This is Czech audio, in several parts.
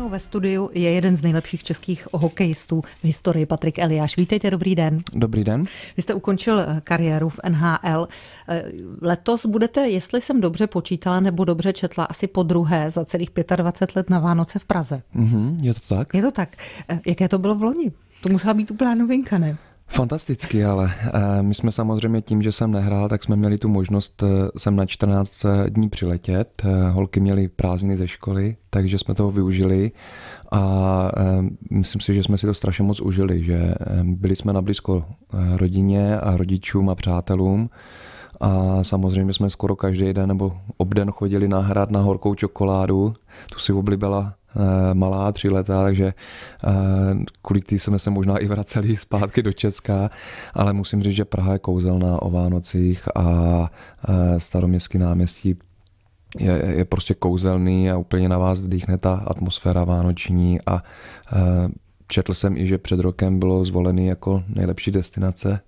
mnou ve studiu je jeden z nejlepších českých hokejistů v historii, Patrik Eliáš. Vítejte, dobrý den. Dobrý den. Vy jste ukončil eh, kariéru v NHL. Eh, letos budete, jestli jsem dobře počítala nebo dobře četla, asi po druhé za celých 25 let na Vánoce v Praze. Mm-hmm, je to tak? Je to tak. Eh, jaké to bylo v loni? To musela být úplná novinka, ne? Fantasticky, ale eh, my jsme samozřejmě tím, že jsem nehrál, tak jsme měli tu možnost eh, sem na 14 dní přiletět. Eh, holky měly prázdniny ze školy, takže jsme toho využili a myslím si, že jsme si to strašně moc užili, že byli jsme na blízko rodině a rodičům a přátelům a samozřejmě jsme skoro každý den nebo obden chodili nahrát na horkou čokoládu, tu si oblíbila Eh, malá, tři leta, takže eh, kvůli tý jsme se možná i vraceli zpátky do Česka, ale musím říct, že Praha je kouzelná o Vánocích a eh, staroměstský náměstí je, je prostě kouzelný a úplně na vás dýchne ta atmosféra vánoční a četl jsem i, že před rokem bylo zvolený jako nejlepší destinace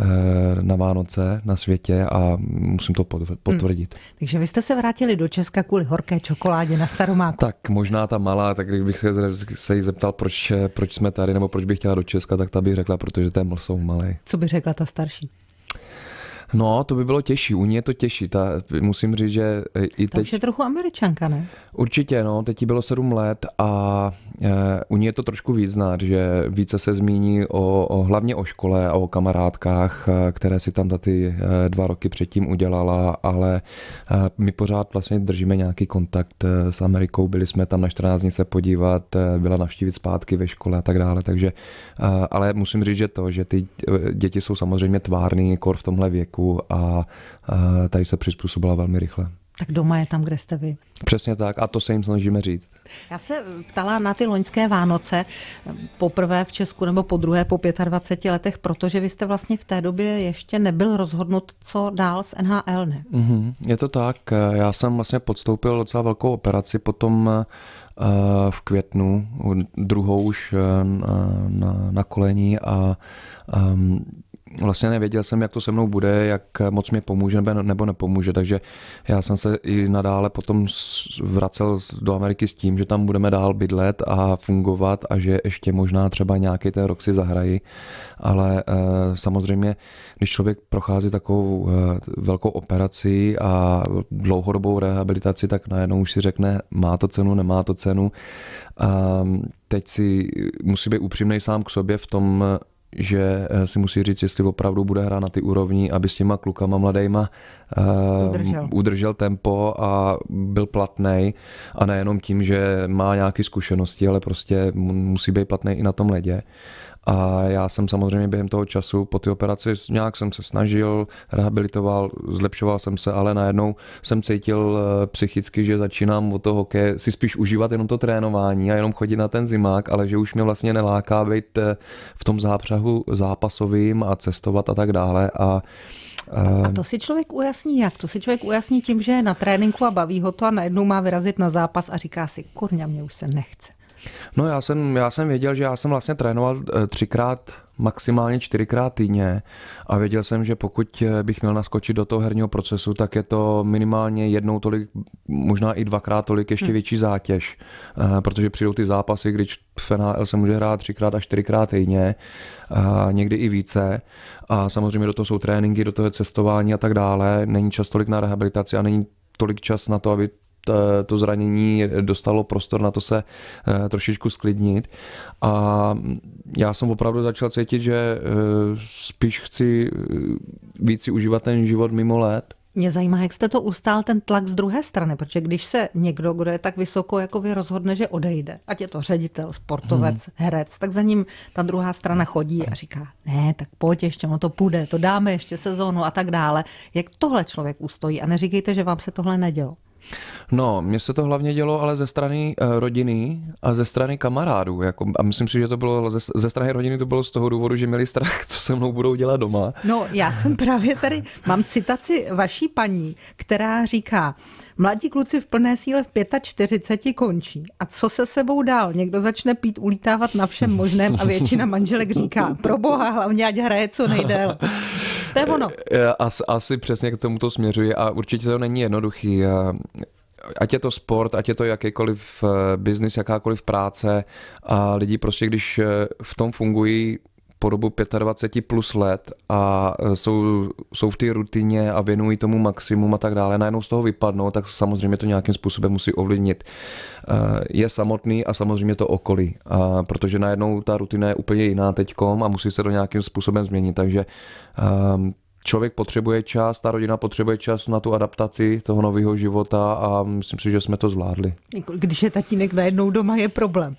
Eh, na Vánoce na světě a musím to hmm. potvrdit. Hmm. Takže vy jste se vrátili do Česka kvůli horké čokoládě na Staromáku. Tak možná ta malá, tak kdybych se, se jí zeptal, proč, eh, proč jsme tady nebo proč bych chtěla do Česka, tak ta bych řekla, protože ten mlsou jsou malý. Co by řekla ta starší? No, to by bylo těžší, u ní je to těžší, ta, musím říct, že e, i teď... To už je trochu američanka, ne? Určitě, no, teď jí bylo sedm let a e, u ní je to trošku víc znát, že více se zmíní o, o, hlavně o škole a o kamarádkách, e, které si tam za ty e, dva roky předtím udělala, ale my pořád vlastně držíme nějaký kontakt s Amerikou, byli jsme tam na 14 dní se podívat, byla navštívit zpátky ve škole a tak dále, takže, ale musím říct, že to, že ty děti jsou samozřejmě tvárný kor v tomhle věku, věku a, a tady se přizpůsobila velmi rychle. Tak doma je tam, kde jste vy. Přesně tak a to se jim snažíme říct. Já se ptala na ty loňské Vánoce, poprvé v Česku nebo po druhé po 25 letech, protože vy jste vlastně v té době ještě nebyl rozhodnut, co dál s NHL, ne? Mm-hmm, je to tak, já jsem vlastně podstoupil docela velkou operaci, potom eh, v květnu, druhou už eh, na, na, na kolení a um, vlastně nevěděl jsem, jak to se mnou bude, jak moc mě pomůže nebo, nebo nepomůže, takže já jsem se i nadále potom vracel do Ameriky s tím, že tam budeme dál bydlet a fungovat a že ještě možná třeba nějaký ten rok si zahrají, ale eh, samozřejmě, když člověk prochází takovou eh, velkou operací a dlouhodobou rehabilitaci, tak najednou už si řekne, má to cenu, nemá to cenu. A teď si musí být upřímný sám k sobě v tom, že eh, si musí říct, jestli opravdu bude hrát na ty úrovni, aby s těma klukama mladejma uh, udržel. udržel tempo a byl platný. A nejenom tím, že má nějaké zkušenosti, ale prostě musí být platný i na tom ledě. A já jsem samozřejmě během toho času po té operaci nějak jsem se snažil, rehabilitoval, zlepšoval jsem se, ale najednou jsem cítil eh, psychicky, že začínám od toho hokeje si spíš užívat jenom to trénování a jenom chodit na ten zimák, ale že už mě vlastně neláká být eh, v tom zápřahu zápasovým a cestovat a tak dále. A eh, a to si člověk ujasní jak? To si člověk ujasní tím, že je na tréninku a baví ho to a najednou má vyrazit na zápas a říká si, kurňa, mě už se nechce. No já jsem, já jsem věděl, že já jsem vlastně trénoval eh, třikrát maximálně čtyřikrát týdně a věděl jsem, že pokud eh, bych měl naskočit do toho herního procesu, tak je to minimálně jednou tolik, možná i dvakrát tolik ještě hm. větší zátěž, eh, protože přijdou ty zápasy, když v NHL se může hrát třikrát a čtyřikrát týdně, a někdy i více a samozřejmě do toho jsou tréninky, do toho je cestování a tak dále, není čas tolik na rehabilitaci a není tolik čas na to, aby to, to zranění dostalo prostor na to se eh, trošičku sklidnit. A já jsem opravdu začal cítit, že eh, spíš chci eh, víc si užívat ten život mimo let. Mě zajímá, jak jste to ustál ten tlak z druhé strany, protože když se někdo, kdo je tak vysoko jako vy, rozhodne, že odejde, ať je to ředitel, sportovec, hmm. herec, tak za ním ta druhá strana chodí a říká, ne, tak pojď ještě, ono to půjde, to dáme ještě sezónu a tak dále. Jak tohle člověk ustojí? A neříkejte, že vám se tohle nedělo. No, mně se to hlavně dělo ale ze strany eh, rodiny a ze strany kamarádů. Jako, a myslím si, že to bylo ze, ze strany rodiny to bylo z toho důvodu, že měli strach, co se mnou budou dělat doma. No, já jsem právě tady, mám citaci vaší paní, která říká, Mladí kluci v plné síle v 45 končí. A co se sebou dál? Někdo začne pít, ulítávat na všem možném a většina manželek říká, pro boha, hlavně ať hraje co nejdél. To je ono. Eh, eh, as, asi přesně k tomu to směřuji a určitě to není jednoduchý. Eh, ať je to sport, ať je to jakýkoliv biznis, jakákoliv práce a lidi prostě, když v tom fungují, po dobu 25 plus let a e, jsou, jsou v té rutině a věnují tomu maximum a tak dále, najednou z toho vypadnou, tak samozřejmě to nějakým způsobem musí ovlivnit. E, je samotný a samozřejmě to okolí, protože najednou ta rutina je úplně jiná teďkom a musí se to nějakým způsobem změnit, takže e, člověk potřebuje čas, ta rodina potřebuje čas na tu adaptaci toho nového života a myslím si, že jsme to zvládli. Jako, když je tatínek najednou doma, je problém.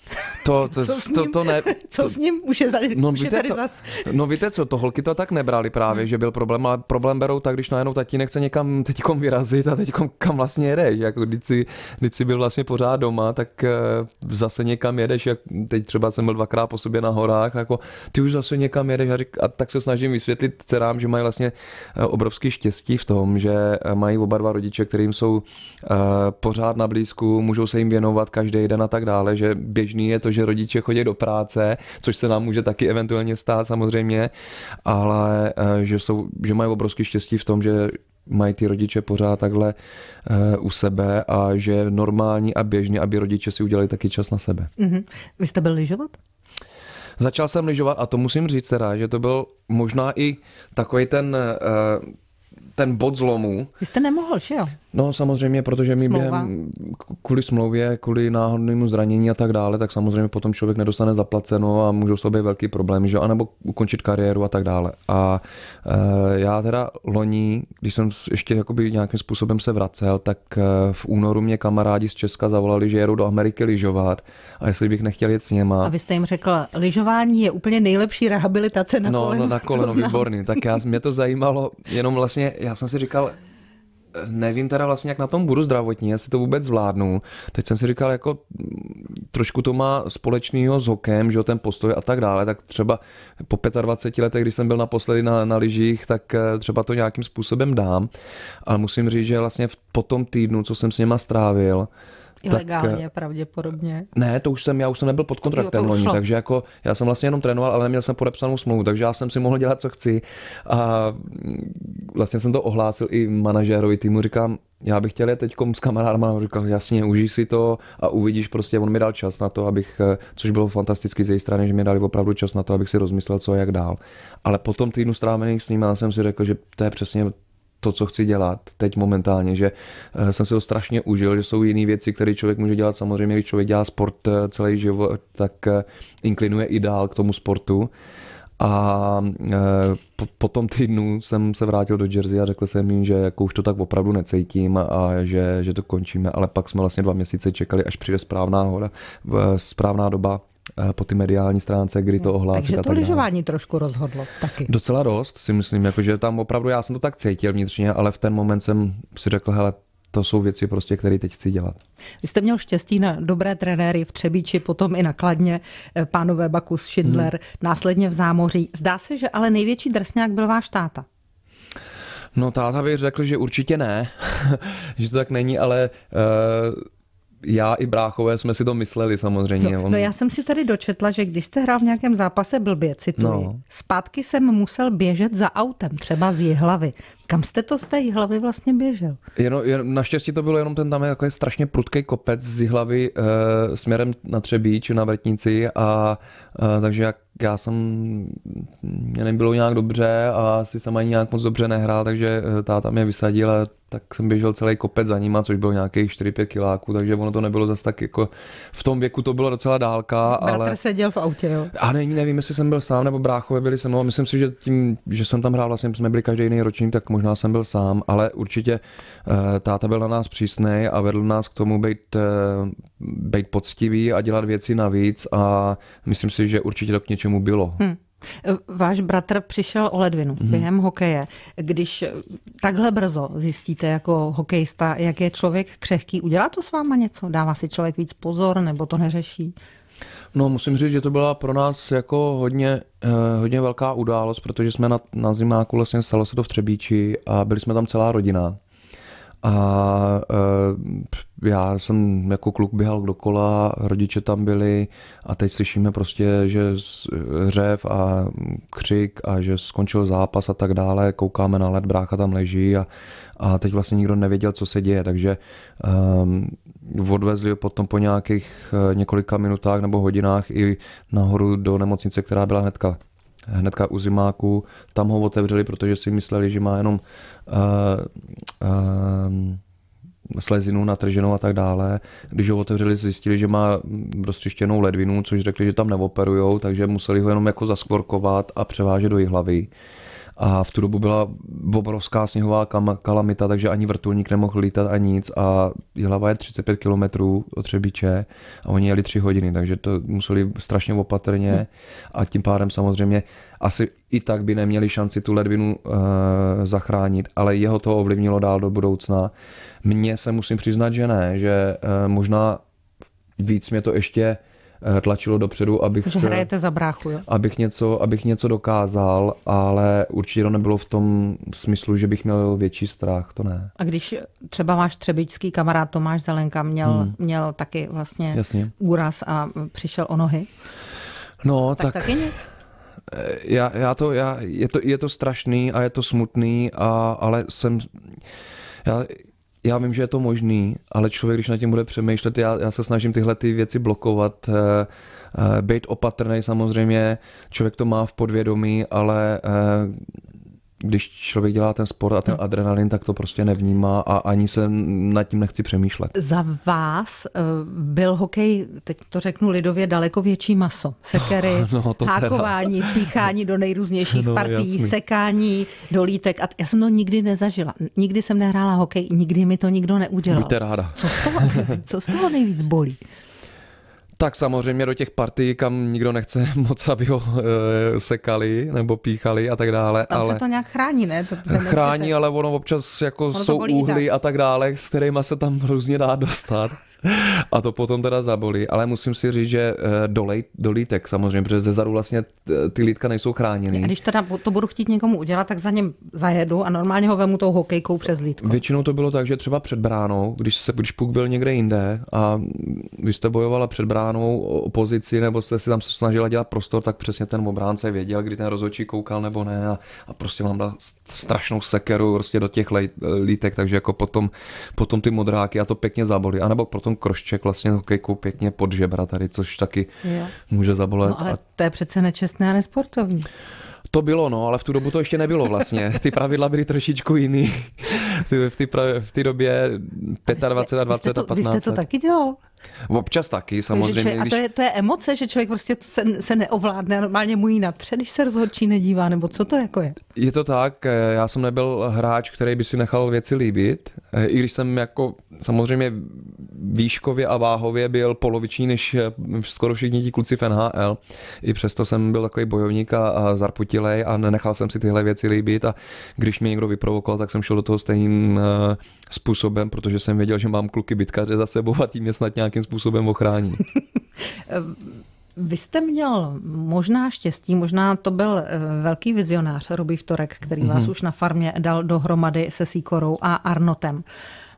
To, to, co s ním, to, to ne... Co to, s ním? Už je, tady, no, už víte, je tady co, zas... No víte co, to holky to tak nebrali právě, hmm. že byl problém, ale problém berou tak, když najednou tatínek chce někam teďkom vyrazit a teďkom kam vlastně jedeš, jako když si, když jsi, byl vlastně pořád doma, tak eh, zase někam jedeš, jak teď třeba jsem byl dvakrát po sobě na horách, jako ty už zase někam jedeš a, řík, a tak se snažím vysvětlit dcerám, že mají vlastně Eh, obrovský štěstí v tom, že eh, mají oba dva rodiče, kterým jsou eh, pořád na blízku, můžou se jim věnovat každý den a tak dále, že běžný je to, že rodiče chodí do práce, což se nám může taky eventuálně stát samozřejmě, ale že, jsou, že mají obrovský štěstí v tom, že mají ty rodiče pořád takhle u sebe a že je normální a běžně, aby rodiče si udělali taky čas na sebe. Mm-hmm. Vy jste byl lyžovat? začal jsem lyžovat a to musím říct teda, že to byl možná i takový ten, eh, ten bod zlomu. Vy jste nemohl, že jo? No samozřejmě, protože my Smlouva. během, kvůli smlouvě, kvůli náhodnému zranění a tak dále, tak samozřejmě potom člověk nedostane zaplaceno a můžou sobě velký problém, že anebo ukončit kariéru a tak dále. A e, já teda loni, když jsem ještě jakoby nějakým způsobem se vracel, tak eh, v únoru mě kamarádi z Česka zavolali, že jedu do Ameriky lyžovat a jestli bych nechtěl jet s něma. A vy jste jim řekl, lyžování je úplně nejlepší rehabilitace na no, no koleno. No, na koleno, výborný. Tak já, mě to zajímalo, jenom vlastně, já jsem si říkal, nevím teda vlastně, jak na tom budu zdravotně, jestli to vůbec zvládnu. Teď jsem si říkal, jako mm, trošku to má společného s hokem, že jo, ten postoj a tak dále, tak třeba po 25 letech, když jsem byl naposledy na, na lyžích, tak eh, třeba to nějakým způsobem dám, ale musím říct, že vlastně v, po tom týdnu, co jsem s něma strávil, Ilegálně tak, eh, pravděpodobně. Ne, to už jsem, já už jsem nebyl pod kontraktem loni, takže jako já jsem vlastně jenom trénoval, ale neměl jsem podepsanou smlouvu, takže já jsem si mohl dělat, co chci. A vlastně jsem to ohlásil i manažérovi týmu, říkám, já bych chtěl je teď s kamarádama, a říkal, jasně, užij si to a uvidíš prostě, on mi dal čas na to, abych, eh, což bylo fantasticky z její strany, že mi dali opravdu čas na to, abych si rozmyslel, co a jak dál. Ale potom týdnu strávených s ním, já jsem si řekl, že to je přesně to, co chci dělat teď momentálně, že eh, jsem si to strašně užil, že jsou jiné věci, které člověk může dělat. Samozřejmě, když člověk dělá sport eh, celý život, tak eh, inklinuje i dál k tomu sportu. A po, po tom týdnu jsem se vrátil do Jersey a řekl jsem jim, že jako už to tak opravdu necítím a že, že to končíme, ale pak jsme vlastně dva měsíce čekali, až přijde správná hora, správná doba Eh, po ty mediální stránce, kdy to no, ohlásit. Takže to tak lyžování trošku rozhodlo taky. Docela dost, si myslím, jako, že tam opravdu já jsem to tak cítil vnitřně, ale v ten moment jsem si řekl, hele, to jsou věci, prostě, které teď chci dělat. Vy jste měl štěstí na dobré trenéry v Třebíči, potom i na Kladně, eh, pánové Bakus, Schindler, hmm. následně v Zámoří. Zdá se, že ale největší drsňák byl váš táta. No táta by řekl, že určitě ne, že to tak není, ale uh, já i bráchové jsme si to mysleli samozřejmě. No, on... no já jsem si tady dočetla, že když jste hrál v nějakém zápase blbě, cituji, no. zpátky jsem musel běžet za autem, třeba z Jihlavy. Kam jste to z té hlavy vlastně běžel? Jenom, jen, naštěstí to bylo jenom ten tam jako je strašně prudký kopec z hlavy e, eh, směrem na Třebíč, na Vrtnici a e, takže jak já jsem, mě nebylo nějak dobře a si jsem ani nějak moc dobře nehrál, takže eh, táta mě vysadil a tak jsem běžel celý kopec za nima, což bylo nějakých 4-5 kiláků, takže ono to nebylo zase tak jako, v tom věku to bylo docela dálka. Bratr ale... seděl v autě, jo? A ne, nevím, jestli jsem byl sám nebo bráchové byli se mnou, myslím si, že tím, že jsem tam hrál, vlastně jsme byli každý jiný ročník, tak možná jsem byl sám, ale určitě eh, táta byl na nás přísný a vedl nás k tomu být, eh, být poctivý a dělat věci navíc a myslím si, že určitě to k něčemu bylo. Hmm. Váš bratr přišel o ledvinu hmm během hokeje. Když takhle brzo zjistíte jako hokejista, jak je člověk křehký, udělá to s váma něco? Dává si člověk víc pozor nebo to neřeší? No, musím říct, že to byla pro nás jako hodně, eh, hodně velká událost, protože jsme na, na zimáku, vlastně stalo se to v Třebíči a byli jsme tam celá rodina. A eh, já jsem jako kluk běhal dokola, rodiče tam byli a teď slyšíme prostě, že hřev eh, a křik a že skončil zápas a tak dále, koukáme na led, brácha tam leží a, a teď vlastně nikdo nevěděl, co se děje, takže ehm, odvezli potom po nějakých eh, několika minutách nebo hodinách i nahoru do nemocnice, která byla hnedka hnedka u zimáku, tam ho otevřeli, protože si mysleli, že má jenom uh, uh, slezinu natrženou a tak dále. Když ho otevřeli, zjistili, že má roztřištěnou ledvinu, což řekli, že tam neoperujou, takže museli ho jenom jako zaskvorkovat a převážet do jihlavy. hlavy a v tu dobu byla obrovská sněhová kalamita, takže ani vrtulník nemohl lítat a nic a hlava je 35 km od Třebíče a oni jeli 3 hodiny, takže to museli strašně opatrně a tím pádem samozřejmě asi i tak by neměli šanci tu ledvinu e, zachránit, ale jeho to ovlivnilo dál do budoucna. Mně se musím přiznat, že ne, že e, možná víc mě to ještě Eh, tlačilo dopředu, abych... Že eh, hrajete za bráchu, jo? Abych něco, abych něco dokázal, ale určitě to nebylo v tom smyslu, že bych měl větší strach, to ne. A když třeba máš třebičský kamarád Tomáš Zelenka, měl, hmm. měl taky vlastně Jasně. úraz a přišel o nohy? No, tak... tak... Taky nic? Eh, já, já to, já, je, to, je to strašný a je to smutný, a, ale jsem... Já, já vím, že je to možný, ale člověk, když na tím bude přemýšlet, já, já se snažím tyhle ty věci blokovat, eh, eh, být opatrný samozřejmě, člověk to má v podvědomí, ale eh, když člověk dělá ten sport a ten no. adrenalin, tak to prostě nevnímá a ani se nad tím nechci přemýšlet. Za vás eh, byl hokej, teď to řeknu lidově, daleko větší maso. Sekery, no, to hákování, teda. píchání do nejrůznějších no, partií, jasný. sekání, dolítek. A já jsem to nikdy nezažila. Nikdy jsem nehrála hokej, nikdy mi to nikdo neudělal. Buďte ráda. Co z toho, co z toho nejvíc bolí? Tak samozřejmě do těch partí, kam nikdo nechce moc, aby ho e, sekali nebo píchali a tak dále. Tam ale... se to nějak chrání, ne? To chrání, ale ono občas jako ono jsou úhly tak. a tak dále, s kterými se tam různě dá dostat. a to potom teda zabolí, ale musím si říct, že eh, dolej, dolítek samozřejmě, protože ze zadu vlastně ty lítka nejsou chráněny. když teda to budu chtít někomu udělat, tak za něm zajedu a normálně ho vemu tou hokejkou přes lítko. Většinou to bylo tak, že třeba před bránou, když se když puk byl někde jinde a vy jste bojovala před bránou pozici nebo jste si tam snažila dělat prostor, tak přesně ten obránce věděl, kdy ten rozhodčí koukal nebo ne a, a prostě vám dal strašnou sekeru prostě do těch lítek, takže jako potom, potom ty modráky a to pěkně zabolí. A nebo potom krošček vlastně hokejku pěkně pod žebra tady, což taky jo. může zabolet. No ale a... to je přece nečestné a nesportovní. To bylo, no, ale v tu dobu to ještě nebylo vlastně. Ty pravidla byly trošičku jiný. v té době 25 a 20 a 15. Vy jste to taky dělal? Občas taky, samozřejmě. Člověk, když... A to je, to je emoce, že člověk prostě se, se neovládne, normálně mu ji natře, když se rozhodčí nedívá, nebo co to jako je? Je to tak, eh, já jsem nebyl hráč, který by si nechal věci líbit, eh, i když jsem jako samozřejmě výškově a váhově byl poloviční než eh, skoro všichni ti kluci v NHL. I přesto jsem byl takový bojovník a, a zarputilej a nenechal jsem si tyhle věci líbit a když mě někdo vyprovokoval, tak jsem šel do toho stejným způsobem, protože jsem věděl, že mám kluky bitkaře za sebou a tím je snad nějaký nějakým způsobem ochrání. Vy jste měl možná štěstí, možná to byl eh, velký vizionář Robí Vtorek, který vás mm-hmm. už na farmě dal dohromady se Sýkorou a Arnotem.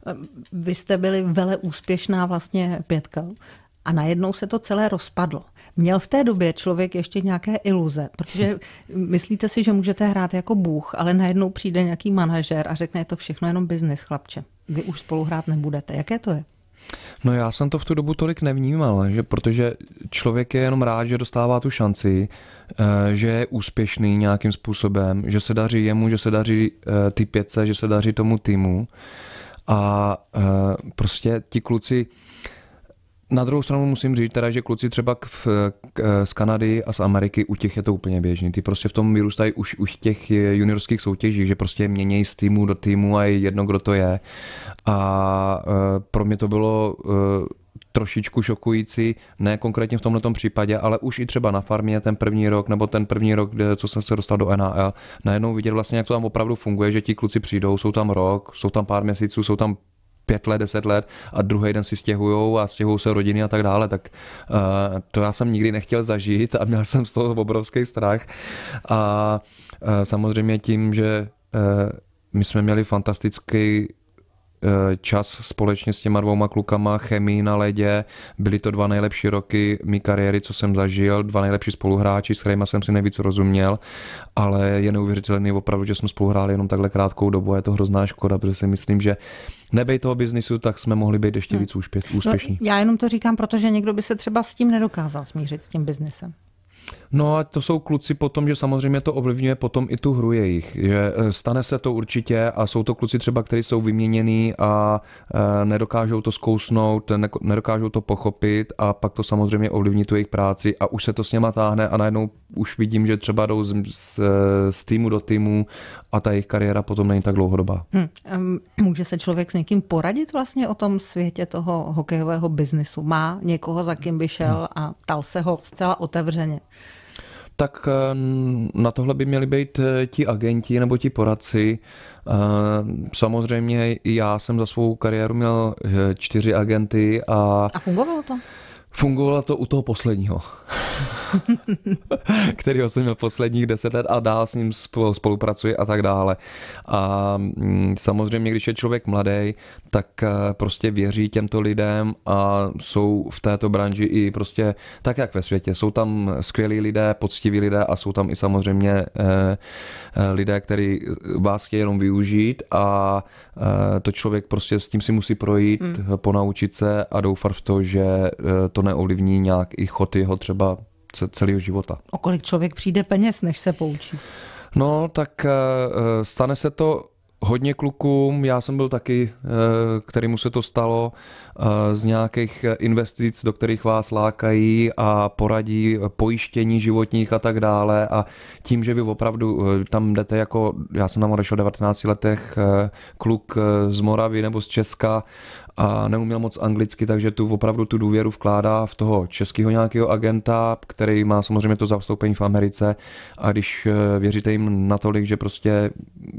Eh, vy jste byli vele úspěšná vlastně pětka a najednou se to celé rozpadlo. Měl v té době člověk ještě nějaké iluze, protože myslíte si, že můžete hrát jako bůh, ale najednou přijde nějaký manažer a řekne, je to všechno jenom biznis, chlapče. Vy už spolu hrát nebudete. Jaké to je? No já jsem to v tu dobu tolik nevnímal, že protože člověk je jenom rád, že dostává tu šanci, eh, že je úspěšný nějakým způsobem, že se daří jemu, že se daří eh, ty pětce, že se daří tomu týmu. A eh, prostě ti kluci, na druhou stranu musím říct teda, že kluci třeba k, k, z Kanady a z Ameriky u těch je to úplně běžný. Ty prostě v tom vyrůstají už u těch juniorských soutěží, že prostě měnějí z týmu do týmu a je jedno, kdo to je. A e, pro mě to bylo e, trošičku šokující, ne konkrétně v tomto případě, ale už i třeba na farmě ten první rok, nebo ten první rok, kde, co jsem se dostal do NHL, najednou vidět vlastně, jak to tam opravdu funguje, že ti kluci přijdou, jsou tam rok, jsou tam pár měsíců, jsou tam pět let, deset let a druhý den si stěhují a stěhují se rodiny a tak dále, tak uh, to já jsem nikdy nechtěl zažít a měl jsem z toho obrovský strach a uh, samozřejmě tím, že uh, my jsme měli fantastický Eh, čas společně s těma dvouma klukama, chemii na ledě, byly to dva nejlepší roky mý kariéry, co jsem zažil, dva nejlepší spoluhráči, s kterými jsem si nejvíc rozuměl, ale je neuvěřitelný opravdu, že jsme spoluhráli jenom takhle krátkou dobu, je to hrozná škoda, protože si myslím, že nebej toho biznisu, tak jsme mohli být ještě hmm. víc no, úspěšní. No, já jenom to říkám, protože někdo by se třeba s tím nedokázal smířit, s tím biznesem. No a to jsou kluci potom, že samozřejmě to ovlivňuje potom i tu hru jejich, že eh, stane se to určitě a jsou to kluci třeba, kteří jsou vyměněný a eh, nedokážou to zkousnout, nedokážou to pochopit a pak to samozřejmě ovlivní tu jejich práci a už se to s něma táhne a najednou už vidím, že třeba jdou z, z, z týmu do týmu a ta jejich kariéra potom není tak dlouhodobá. Hmm. Může se člověk s někým poradit vlastně o tom světě toho hokejového biznesu? Má někoho, za kým by šel a ptal se ho zcela otevřeně? tak eh, na tohle by měli být eh, ti agenti nebo ti poradci. Eh, samozřejmě já jsem za svou kariéru měl čtyři agenty a... A fungovalo to? Fungovalo to u toho posledního, kterého jsem měl posledních deset let a dál s ním spolupracuji a tak dále. A mm, samozřejmě, když je člověk mladý, tak eh, prostě věří těmto lidem a jsou v této branži i prostě tak, jak ve světě. Jsou tam skvělí lidé, poctiví lidé a jsou tam i samozřejmě eh, eh, lidé, kteří vás chtějí jenom využít a to člověk prostě s tím si musí projít, hmm. ponaučit se a doufat v to, že to velmi ovlivní nějak i chod jeho třeba celého života. O kolik člověk přijde peněz, než se poučí? No, tak eh, eh, stane se to hodně klukům, já jsem byl taky, eh, kterýmu se to stalo, z nějakých investic, do kterých vás lákají a poradí pojištění životních a tak dále a tím, že vy opravdu tam jdete jako, já jsem tam odešel v 19 letech, kluk z Moravy nebo z Česka a neuměl moc anglicky, takže tu opravdu tu důvěru vkládá v toho českého nějakého agenta, který má samozřejmě to zastoupení v Americe a když eh, věříte jim natolik, že prostě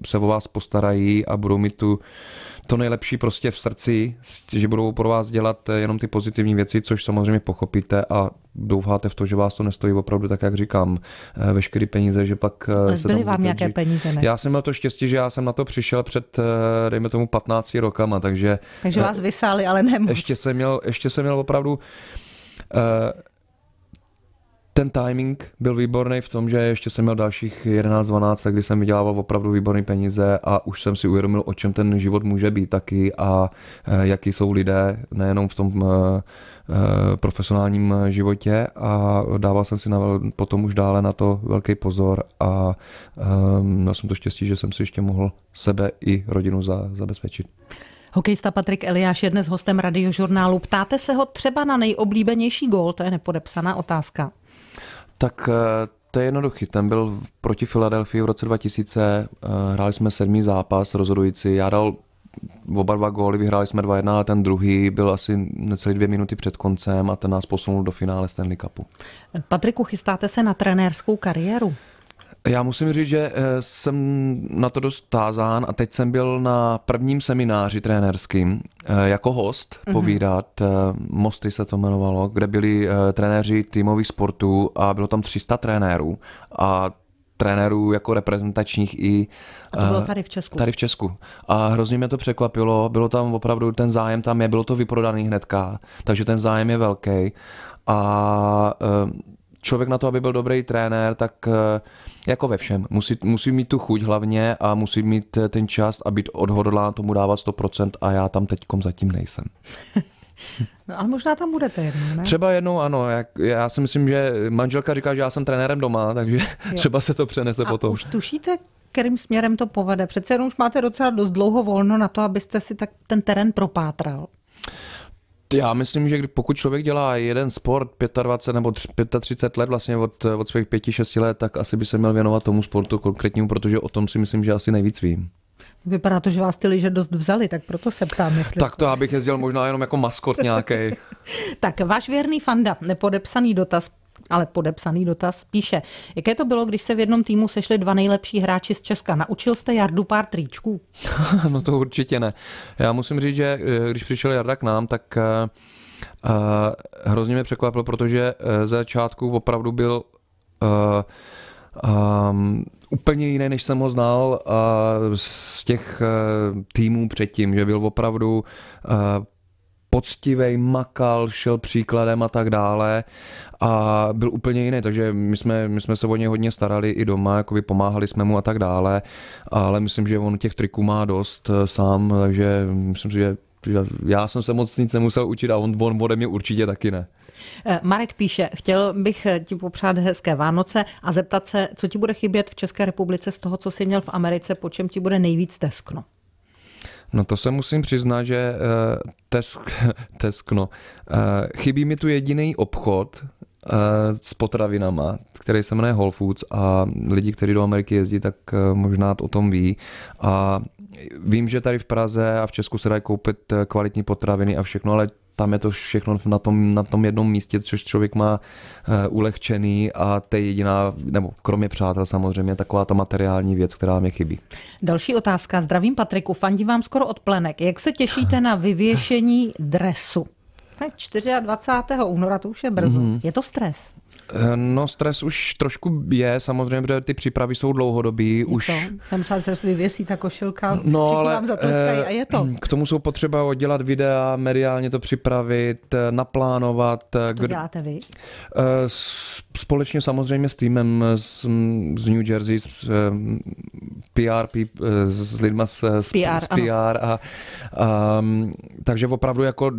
se o vás postarají a budou mít tu to nejlepší prostě v srdci, že budou pro vás dělat eh, jenom ty pozitivní věci, což samozřejmě pochopíte a doufáte v to, že vás to nestojí opravdu tak, jak říkám, eh, veškeré peníze, že pak... Eh, ale se byly vám nějaké dřív. peníze, ne? Já jsem měl to štěstí, že já jsem na to přišel před, dejme tomu, 15 rokama, takže... Takže vás vysáli, ale ne Ještě jsem měl, ještě jsem měl opravdu... Uh, ten timing byl výborný v tom, že ještě jsem měl dalších 11-12 kdy jsem vydělával opravdu výborné peníze a už jsem si uvědomil, o čem ten život může být taky a e, jaký jsou lidé, nejenom v tom e, e, profesionálním životě a dával jsem si na, potom už dále na to velký pozor a měl jsem to štěstí, že jsem si ještě mohl sebe i rodinu za, zabezpečit. Hokejista Patrik Eliáš je dnes hostem radiožurnálu. Ptáte se ho třeba na nejoblíbenější gól? To je nepodepsaná otázka. Tak eh, to je jednoduchý. Ten byl proti Filadelfii v roce 2000. Eh, hráli jsme sedmý zápas rozhodující. Já dal oba dva góly, vyhráli jsme 2-1, ale ten druhý byl asi necelý dvě minuty před koncem a ten nás posunul do finále Stanley Cupu. Patriku, chystáte se na trenérskou kariéru? Já musím říct, že eh, jsem na to dost tázán a teď jsem byl na prvním semináři trénerským eh, jako host mm-hmm. povídat, eh, Mosty se to jmenovalo, kde byli trenéři týmových sportů a bylo tam 300 trenérů a trenérů jako reprezentačních i... A to bylo tady v Česku. Tady v Česku. A hrozně mě to překvapilo, bylo tam opravdu, ten zájem tam je, bylo to vyprodaný hnedka, takže ten zájem je velký a člověk na to, aby byl dobrý trenér, tak eh, jako ve všem. Musí, musí mít tu chuť hlavně a musí mít eh, ten čas a být odhodlán tomu dávat 100% a já tam teďkom zatím nejsem. No, ale možná tam budete jednou, ne? Třeba jednou, ano. Jak, já si myslím, že manželka říká, že já jsem trenérem doma, takže jo. třeba se to přenese a potom. už tušíte, kterým směrem to povede? Přece jenom už máte docela dost dlouho volno na to, abyste si tak ten terén propátral. Já myslím, že pokud člověk dělá jeden sport 25 nebo 35 let vlastně od, od svých 5-6 let, tak asi by se měl věnovat tomu sportu konkrétnímu, protože o tom si myslím, že asi nejvíc vím. Vypadá to, že vás ty liže dost vzali, tak proto se ptám, jestli... Tak to já bych jezdil možná jenom jako maskot nějaký. tak váš věrný fanda, nepodepsaný dotaz, ale podepsaný dotaz píše, jaké to bylo, když se v jednom týmu sešli dva nejlepší hráči z Česka? Naučil jste Jardu pár tričků? no to určitě ne. Já musím říct, že eh, když přišel Jarda k nám, tak uh, hrozně mě překvapil, protože ze začátku opravdu byl uh, um, úplně jiný, než jsem ho znal uh, z těch uh, týmů předtím, že byl opravdu uh, poctivý, makal, šel příkladem a tak dále a byl úplně jiný, takže my jsme, my jsme se o něj hodně starali i doma, jako by pomáhali jsme mu a tak dále, ale myslím, že on těch triků má dost eh, sám, takže myslím že já jsem se moc nic nemusel učit a on, on ode mě určitě taky ne. Eh, Marek píše, chtěl bych eh, ti popřát hezké Vánoce a zeptat se, co ti bude chybět v České republice z toho, co jsi měl v Americe, po čem ti bude nejvíc teskno. No to se musím přiznat, že uh, tesk, teskno. Uh, chybí mi tu jediný obchod uh, s potravinama, který se jmenuje Whole Foods a lidi, kteří do Ameriky jezdí, tak uh, možná o tom ví. A vím, že tady v Praze a v Česku se dají koupit kvalitní potraviny a všechno, ale tam je to všechno na tom, na tom jednom místě, což člověk má eh, ulehčený a to je jediná, nebo kromě přátel samozřejmě, taková ta materiální věc, která mě chybí. Další otázka. Zdravím Patriku, fandím vám skoro od plenek. Jak se těšíte na vyvěšení dresu? 24. února, to už je brzo. Mm-hmm. Je to stres? Eh, no stres už trošku je, samozřejmě, protože ty přípravy jsou dlouhodobý. Je už... To. Tam se vyvěsí ta košilka, no, ale, vám zatleskají eh, a je to. K tomu jsou potřeba oddělat videa, mediálně to připravit, eh, naplánovat. To kdy... děláte vy? společně samozřejmě s týmem z, z New Jersey, s eh, PR, eh, s lidma z, z PR, z PR a, a mm, takže opravdu jako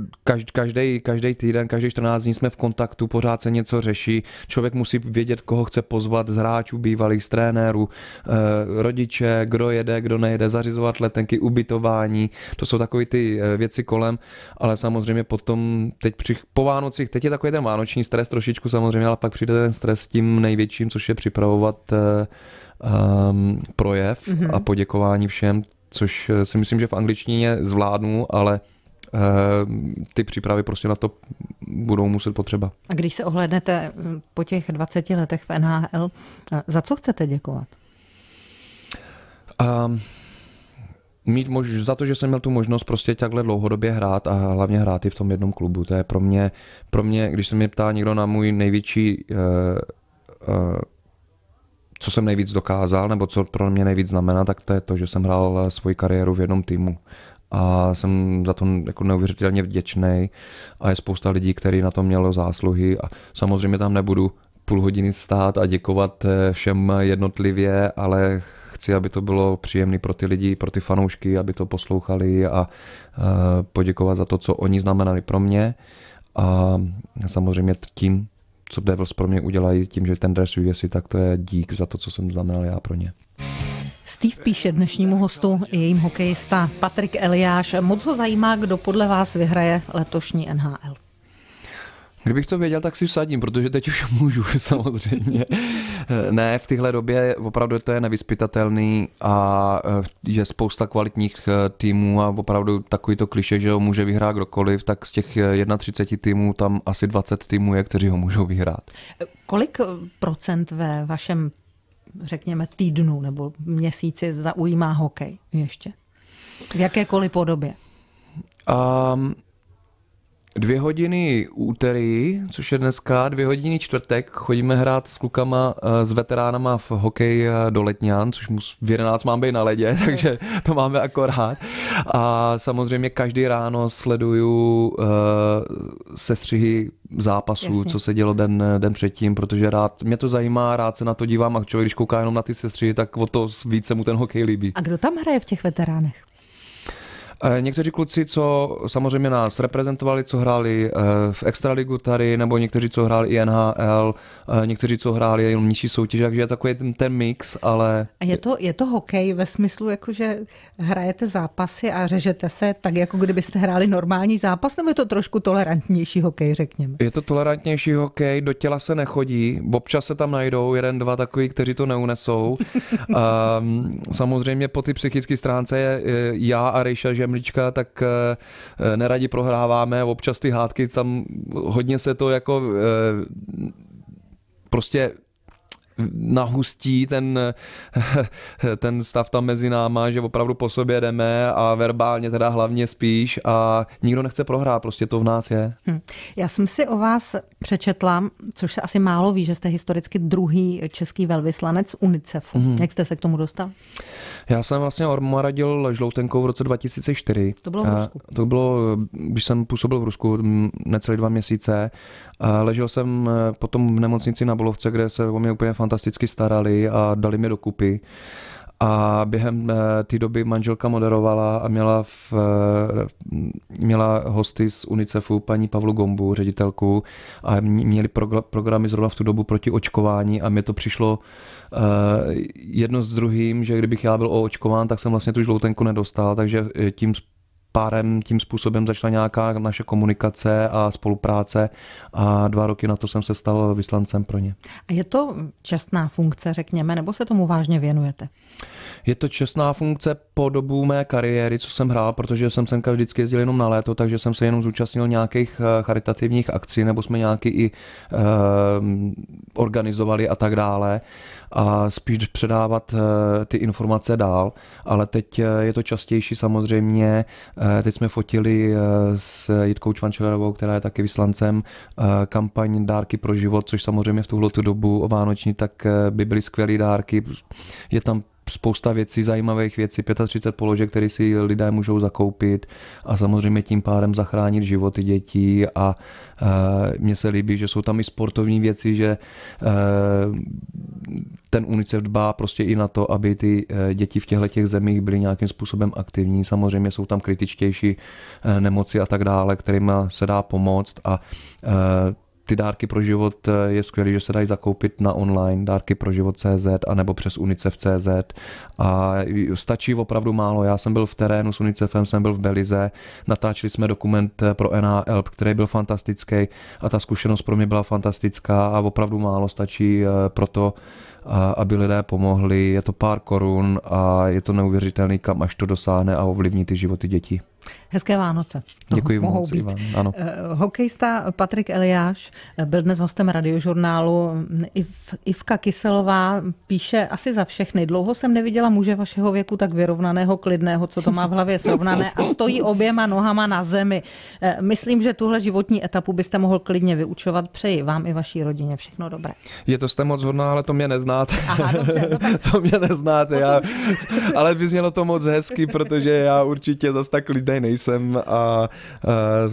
každý, každý týden, každý 14 dní jsme v kontaktu, pořád se něco řeší, člověk musí vědět, koho chce pozvat z hráčů, bývalých, z trenérů, eh, rodiče, kdo jede, kdo nejede, zařizovat letenky, ubytování, to jsou takové ty věci kolem, ale samozřejmě potom teď při, po Vánocích, teď je takový ten vánoční stres trošičku samozřejmě, ale pak přijde ten ten stres tím největším, což je připravovat um, projev mm-hmm. a poděkování všem, což eh, si myslím, že v angličtině zvládnu, ale ehm, ty přípravy prostě na to budou muset potřeba. A když se ohlednete hm, po těch 20 letech v NHL, eh, za co chcete děkovat? Um, mít mož, za to, že jsem měl tu možnost prostě takhle dlouhodobě hrát a hlavně hrát i v tom jednom klubu. To je pro mě, pro mě když se mě ptá někdo na můj největší, uh, uh, co jsem nejvíc dokázal, nebo co pro mě nejvíc znamená, tak to je to, že jsem hrál eh, svoji kariéru v jednom týmu. A jsem za to jako neuvěřitelně vděčný a je spousta lidí, kteří na to mělo zásluhy a samozřejmě tam nebudu půl hodiny stát a děkovat všem jednotlivě, ale chci, aby to bylo příjemné pro ty lidi, pro ty fanoušky, aby to poslouchali a e, poděkovat za to, co oni znamenali pro mě. A samozřejmě tím, co Devils pro mě udělají, tím, že ten dres vyvěsí, tak to je dík za to, co jsem znamenal já pro ně. Steve píše dnešnímu hostu i jejím hokejista Patrik Eliáš. Moc ho zajímá, kdo podle vás vyhraje letošní NHL. Kdybych to věděl, tak si vsadím, protože teď už můžu samozřejmě. Eh, ne, v téhle době opravdu to je nevyspytatelný a eh, je spousta kvalitních eh, týmů a opravdu takový to kliše, že ho může vyhrát kdokoliv, tak z těch 31 týmů tam asi 20 týmů je, kteří ho můžou vyhrát. Kolik procent ve vašem, řekněme, týdnu nebo měsíci zaujímá hokej ještě? V jakékoliv podobě? Um, dvě hodiny úterý, což je dneska, dvě hodiny čtvrtek, chodíme hrát s klukama, eh, s veteránama v hokej eh, do Letňan, což mus, v 11 mám být na ledě, takže to máme akorát. A samozřejmě každý ráno sleduju uh, sestřihy zápasů, Jasně. co se dělo den, den předtím, protože rád, mě to zajímá, rád se na to dívám a člověk, když kouká jenom na ty sestřihy, tak o to více mu ten hokej líbí. A kdo tam hraje v těch veteránech? Eh, někteří kluci, co samozřejmě nás reprezentovali, co hráli eh, v Extraligu tady, nebo někteří, co hráli i NHL, eh, někteří, co hráli jenom nižší soutěž, takže je takový ten, ten mix, ale... A je to, je to hokej ve smyslu, jako že hrajete zápasy a řežete se tak, jako kdybyste hráli normální zápas, nebo je to trošku tolerantnější hokej, řekněme? Je to tolerantnější hokej, do těla se nechodí, občas se tam najdou jeden, dva takový, kteří to neunesou. um, samozřejmě po ty psychické stránce je, já a Rejša, že Kremlička, tak eh, eh, neradi prohráváme, občas ty hádky, tam hodně se to jako eh, prostě nahustí ten, ten stav tam mezi náma, že opravdu po sobě jdeme a verbálně teda hlavně spíš a nikdo nechce prohrát, prostě to v nás je. Hm. Já jsem si o vás přečetla, což se asi málo ví, že jste historicky druhý český velvyslanec UNICEFu. Hmm. Jak jste se k tomu dostal? Já jsem vlastně ormaradil žloutenkou v roce 2004. To bylo v Rusku? to bylo, když jsem působil v Rusku necelý dva měsíce. ležel jsem eh, potom v nemocnici na Bolovce, kde se o mě úplně fantastické fantasticky starali a dali mě dokupy. A během eh, té doby manželka moderovala a měla, v, eh, měla hosty z UNICEFu paní Pavlu Gombu, ředitelku, a měli progr- programy zrovna v tu dobu proti očkování a mě to přišlo uh, jedno s druhým, že kdybych já byl očkován, tak jsem vlastně tu žloutenku nedostal, takže tím párem tím způsobem začala nějaká naše komunikace a spolupráce a dva roky na to jsem se stal vyslancem pro ně. A je to čestná funkce, řekněme, nebo se tomu vážně věnujete? Je to čestná funkce po dobu mé kariéry, co jsem hrál, protože jsem semka vždycky jezdil jenom na léto, takže jsem se jenom zúčastnil nějakých eh, charitativních akcí, nebo jsme nějaký i eh, organizovali a tak dále a spíš předávat eh, ty informace dál, ale teď eh, je to častější samozřejmě. Eh, teď jsme fotili s Jitkou Čvančerovou, která je taky vyslancem, kampaň Dárky pro život, což samozřejmě v tuhle tu dobu o Vánoční tak by byly skvělé dárky. Je tam spousta věcí, zajímavých věcí, 35 položek, které si lidé můžou zakoupit a samozřejmě tím pádem zachránit životy dětí a e, mně se líbí, že jsou tam i sportovní věci, že e, ten UNICEF dbá prostě i na to, aby ty eh, děti v těchto těch zemích byly nějakým způsobem aktivní. Samozřejmě jsou tam kritičtější nemoci a tak dále, kterým se dá pomoct a ty dárky pro život eh, je skvělé, že se dají zakoupit na online dárky pro život CZ a nebo přes UNICEF CZ a stačí opravdu málo. Já jsem byl v terénu s UNICEFem, jsem byl v Belize, natáčeli jsme dokument eh, pro NAL, který byl fantastický a ta zkušenost pro mě byla fantastická a opravdu málo stačí eh, pro to, aby lidé pomohli. Je to pár korun a je to neuvěřitelný, kam až to dosáhne a ovlivní ty životy dětí. Hezké Vánoce. No, Děkuji no, mohou moc, být. Ivan, ano. Eh, hokejista Patrik Eliáš eh, byl dnes hostem radiožurnálu. Mm, Iv, Ivka Kyselová píše asi za všechny. Dlouho jsem neviděla muže vašeho věku tak vyrovnaného, klidného, co to má v hlavě srovnané a stojí oběma nohama na zemi. Eh, myslím, že tuhle životní etapu byste mohl klidně vyučovat. Přeji vám i vaší rodině všechno dobré. Je to jste moc hodná, ale to mě neznáte. Aha, dobře, no tak... to mě neznáte. Já... ale vyznělo to moc hezky, protože já určitě zase tak lidé nejsem nejsem a, a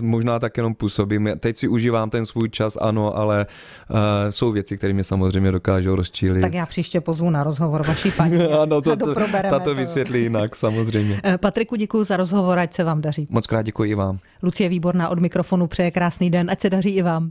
možná tak jenom působím. Teď si užívám ten svůj čas, ano, ale a, jsou věci, které mě samozřejmě dokážou rozčílit. Tak já příště pozvu na rozhovor vaší paní. ano, to, to, ta to vysvětlí jinak, samozřejmě. Eh, Patriku, děkuji za rozhovor, ať se vám daří. Moc krát děkuji i vám. Lucie Výborná od mikrofonu přeje krásný den, ať se daří i vám.